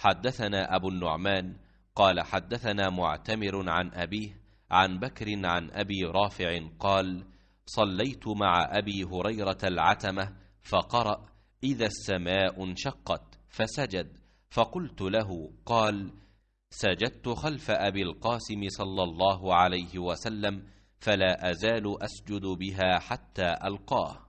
حدثنا أبو النعمان قال حدثنا معتمر عن أبيه عن بكر عن أبي رافع قال صليت مع أبي هريرة العتمة فقرأ إذا السماء انشقت فسجد فقلت له قال سجدت خلف أبي القاسم صلى الله عليه وسلم فلا أزال أسجد بها حتى ألقاه